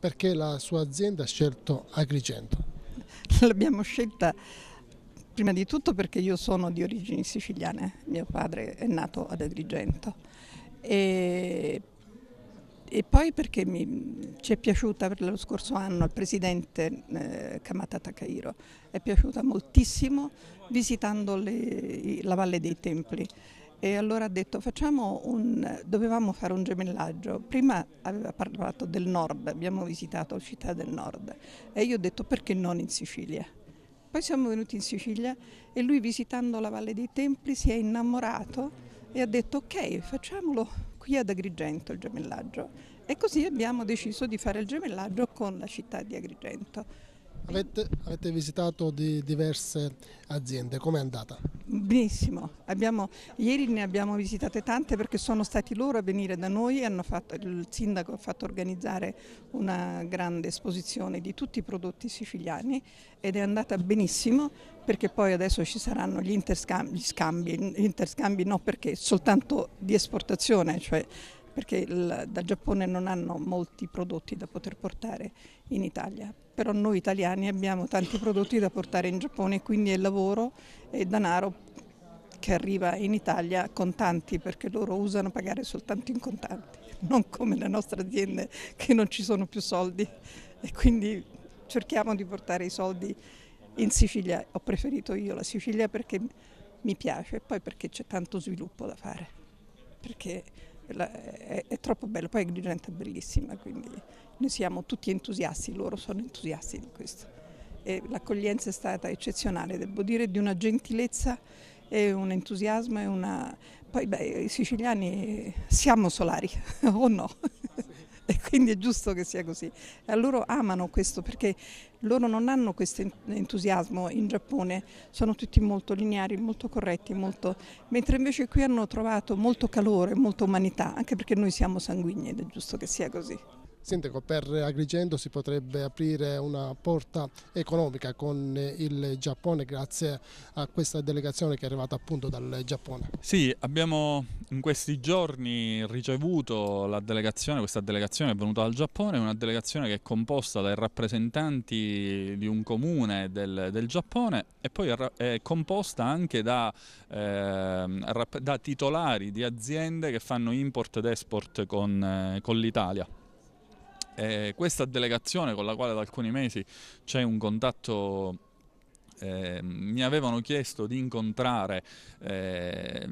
perché la sua azienda ha scelto Agrigento? L'abbiamo scelta prima di tutto perché io sono di origini siciliane, mio padre è nato ad Agrigento e, e poi perché mi, ci è piaciuta per lo scorso anno al presidente eh, Kamata Takahiro, è piaciuta moltissimo visitando le, la Valle dei Templi e allora ha detto facciamo un, dovevamo fare un gemellaggio, prima aveva parlato del nord, abbiamo visitato città del nord e io ho detto perché non in Sicilia. Poi siamo venuti in Sicilia e lui visitando la Valle dei Templi si è innamorato e ha detto ok facciamolo qui ad Agrigento il gemellaggio e così abbiamo deciso di fare il gemellaggio con la città di Agrigento. Avete, avete visitato di diverse aziende, com'è andata? Benissimo, abbiamo, ieri ne abbiamo visitate tante perché sono stati loro a venire da noi, fatto, il sindaco ha fatto organizzare una grande esposizione di tutti i prodotti siciliani ed è andata benissimo perché poi adesso ci saranno gli interscambi, gli scambi, interscambi no perché soltanto di esportazione, cioè perché il, da Giappone non hanno molti prodotti da poter portare in Italia, però noi italiani abbiamo tanti prodotti da portare in Giappone, quindi è lavoro e denaro che arriva in Italia con tanti, perché loro usano pagare soltanto in contanti, non come le nostre aziende che non ci sono più soldi e quindi cerchiamo di portare i soldi in Sicilia. Ho preferito io la Sicilia perché mi piace e poi perché c'è tanto sviluppo da fare, perché è, è troppo bello, poi è diventa bellissima, quindi noi siamo tutti entusiasti, loro sono entusiasti di questo. l'accoglienza è stata eccezionale, devo dire, di una gentilezza e un entusiasmo e una... Poi beh, i siciliani siamo solari, o no? e quindi è giusto che sia così. E loro amano questo perché loro non hanno questo entusiasmo in Giappone, sono tutti molto lineari, molto corretti, molto... mentre invece qui hanno trovato molto calore, molta umanità, anche perché noi siamo sanguigni ed è giusto che sia così. Sindaco, per Agrigento si potrebbe aprire una porta economica con il Giappone grazie a questa delegazione che è arrivata appunto dal Giappone. Sì, abbiamo in questi giorni ricevuto la delegazione, questa delegazione è venuta dal Giappone, una delegazione che è composta dai rappresentanti di un comune del, del Giappone e poi è composta anche da, eh, da, titolari di aziende che fanno import ed export con, eh, con l'Italia. Eh, questa delegazione con la quale da alcuni mesi c'è un contatto eh, mi avevano chiesto di incontrare eh,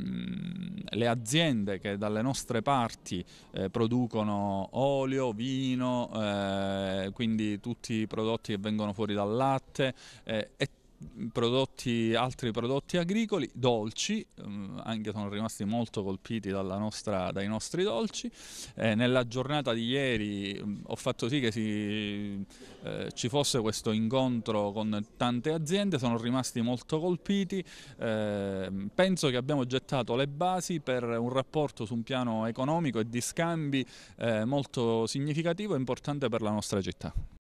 le aziende che dalle nostre parti eh, producono olio, vino, eh, quindi tutti i prodotti che vengono fuori dal latte eh, e prodotti, altri prodotti agricoli, dolci, ehm, anche sono rimasti molto colpiti nostra, dai nostri dolci. Eh, nella giornata di ieri ehm, ho fatto sì che si, eh, ci fosse questo incontro con tante aziende, sono rimasti molto colpiti. Eh, penso che abbiamo gettato le basi per un rapporto su un piano economico e di scambi eh, molto significativo e importante per la nostra città.